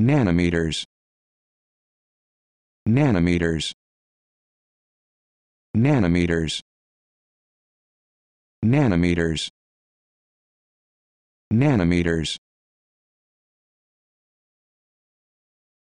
nanometers nanometers nanometers nanometers nanometers